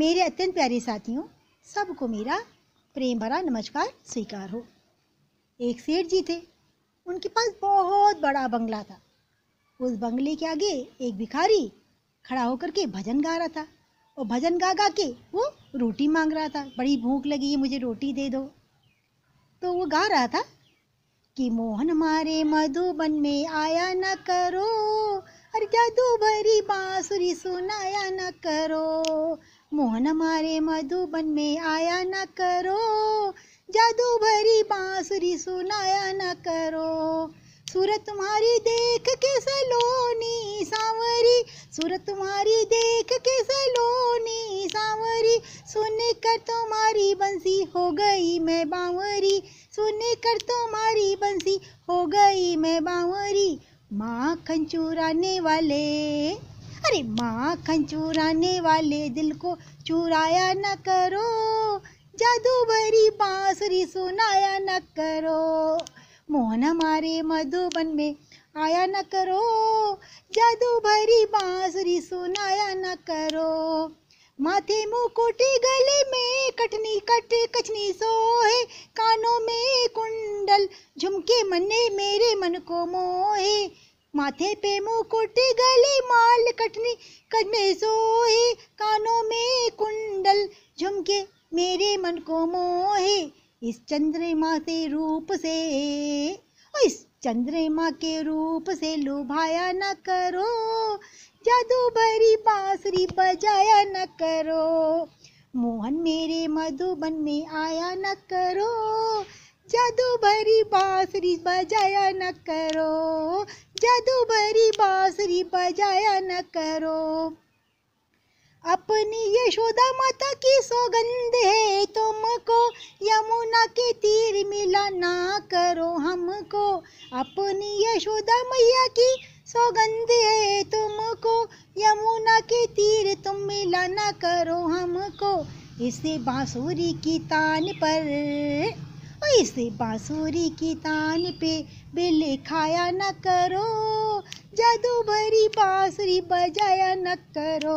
मेरे अत्यंत प्यारे साथियों सबको मेरा प्रेम भरा नमस्कार स्वीकार हो एक सेठ जी थे उनके पास बहुत बड़ा बंगला था उस बंगले के आगे एक भिखारी खड़ा होकर के भजन गा रहा था और भजन गा गा के वो रोटी मांग रहा था बड़ी भूख लगी है मुझे रोटी दे दो तो वो गा रहा था कि मोहन मारे मधुबन में आया न करो अरे जादू भरी बांसुरी सुनाया न करो मोहन हमारे मधुबन में आया न करो जादू भरी बांसुरी सुनाया न करो सूरत तुम्हारी देख के सलोनी सांवरी सूरत तुम्हारी देख के सलोनी सांवरी सुन कर तुम्हारी तो बंसी हो गई मैं बांवरी सुन कर तुम्हारी तो बंसी हो गई मैं बांवरी माँ खंचूराने वाले अरे माँ खन चुराने वाले दिल को चुराया न करो जादू भरी बांसुरी सुनाया न करो मोहन हमारे मधुबन में आया न करो जादू भरी बांसुरी सुनाया न करो माथे कोटे गले में कटनी कट कचनी सोहे कानों में कुंडल झुमके मने मेरे मन को मोहे माथे पे मुकुट गले माल कटनी कद में सोहे कानों में कुंडल झुमके मेरे मन को मोहे इस चंद्रमा के रूप से इस चंद्रमा के रूप से लुभाया न करो जादू भरी बांसुरी बजाया न करो मोहन मेरे मधुबन में आया न करो जादू भरी बांसुरी बजाया न करो जादू भरी बांसुरी बजाया न करो अपनी यशोदा माता की सौगंध है तुमको यमुना के तीर मिला ना करो हमको अपनी यशोदा मैया की सौगंध है तुमको यमुना के तीर तुम मिला ना करो हमको इसे बांसुरी की तान पर ऐसे बांसुरी की तान पे बेले खाया न करो जादू भरी बांसुरी बजाया न करो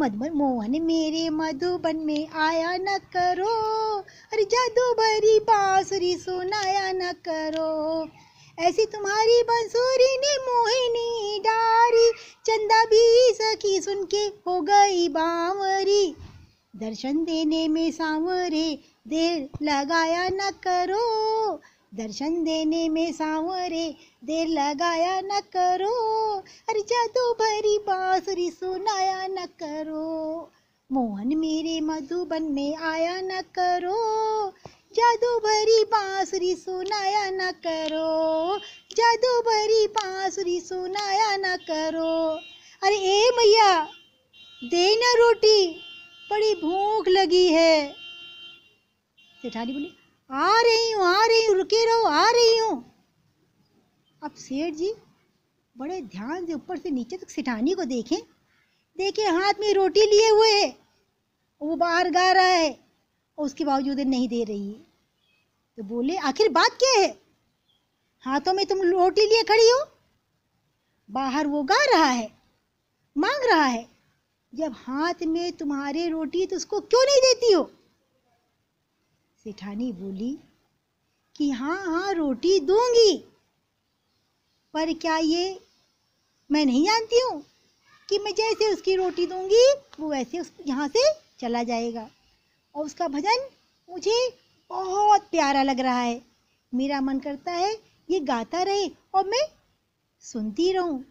मधुबन मोहन मेरे मधुबन में आया न करो अरे जादू भरी बांसुरी सुनाया न करो ऐसी तुम्हारी बंसूरी ने मोहिनी डारी चंदा भी सखी सुन के हो गई बावरी दर्शन देने में सांवरे देर लगाया न करो दर्शन देने में सांवरे देर लगाया न करो अरे जादू भरी बांसुरी सुनाया न करो मोहन मेरे मधुबन में आया न करो जादू भरी बांसुरी सुनाया न करो जादू भरी बांसुरी सुनाया न करो अरे ए मैया दे रोटी बड़ी भूख लगी है सेठानी बोली आ रही हूँ आ रही हूँ रुके रहो आ रही हूँ अब सेठ जी बड़े ध्यान से ऊपर से नीचे तक सेठानी को देखें देखे हाथ में रोटी लिए हुए है वो बाहर गा रहा है और उसके बावजूद नहीं दे रही है तो बोले आखिर बात क्या है हाथों में तुम रोटी लिए खड़ी हो बाहर वो गा रहा है मांग रहा है जब हाथ में तुम्हारे रोटी तो उसको क्यों नहीं देती हो सेठानी बोली कि हाँ हाँ रोटी दूंगी पर क्या ये मैं नहीं जानती हूँ कि मैं जैसे उसकी रोटी दूंगी वो वैसे उस यहाँ से चला जाएगा और उसका भजन मुझे बहुत प्यारा लग रहा है मेरा मन करता है ये गाता रहे और मैं सुनती रहूँ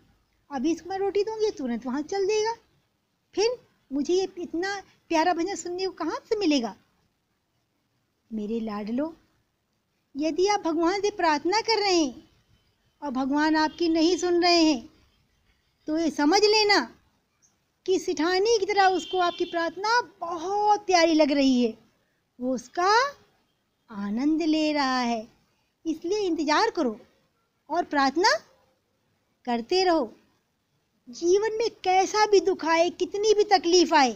अभी इसको मैं रोटी दूंगी तुरंत वहाँ चल देगा फिर मुझे ये इतना प्यारा भजन सुनने को कहाँ से मिलेगा मेरे लाडलो यदि आप भगवान से प्रार्थना कर रहे हैं और भगवान आपकी नहीं सुन रहे हैं तो ये समझ लेना कि सिठानी की तरह उसको आपकी प्रार्थना बहुत प्यारी लग रही है वो उसका आनंद ले रहा है इसलिए इंतज़ार करो और प्रार्थना करते रहो जीवन में कैसा भी दुख आए कितनी भी तकलीफ आए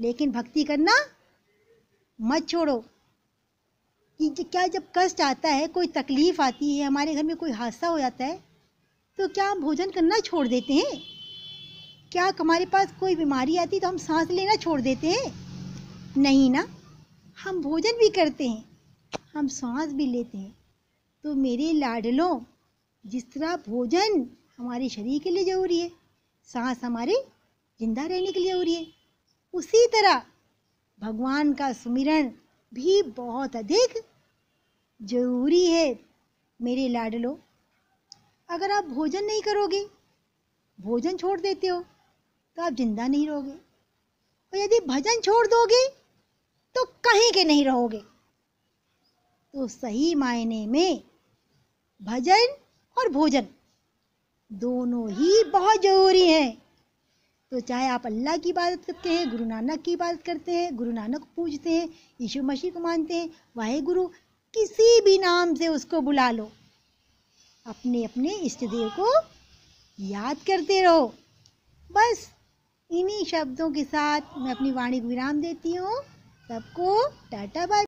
लेकिन भक्ति करना मत छोड़ो कि क्या जब कष्ट आता है कोई तकलीफ आती है हमारे घर में कोई हादसा हो जाता है तो क्या हम भोजन करना छोड़ देते हैं क्या हमारे पास कोई बीमारी आती तो हम सांस लेना छोड़ देते हैं नहीं ना हम भोजन भी करते हैं हम सांस भी लेते हैं तो मेरे लाडलों जिस तरह भोजन हमारे शरीर के लिए ज़रूरी है सांस हमारे जिंदा रहने के लिए ज़रूरी है उसी तरह भगवान का सुमिरन भी बहुत अधिक जरूरी है मेरे लाडलो अगर आप भोजन नहीं करोगे भोजन छोड़ देते हो तो आप जिंदा नहीं रहोगे और यदि भजन छोड़ दोगे तो कहीं के नहीं रहोगे तो सही मायने में भजन और भोजन दोनों ही बहुत ज़रूरी हैं तो चाहे आप अल्लाह की इबादत करते हैं गुरु नानक की इबादत करते हैं गुरु नानक पूजते हैं यीशु मसीह को मानते हैं वाहे गुरु किसी भी नाम से उसको बुला लो अपने अपने इष्ट देव को याद करते रहो बस इन्हीं शब्दों के साथ मैं अपनी वाणी को विराम देती हूँ सबको टाटा बाय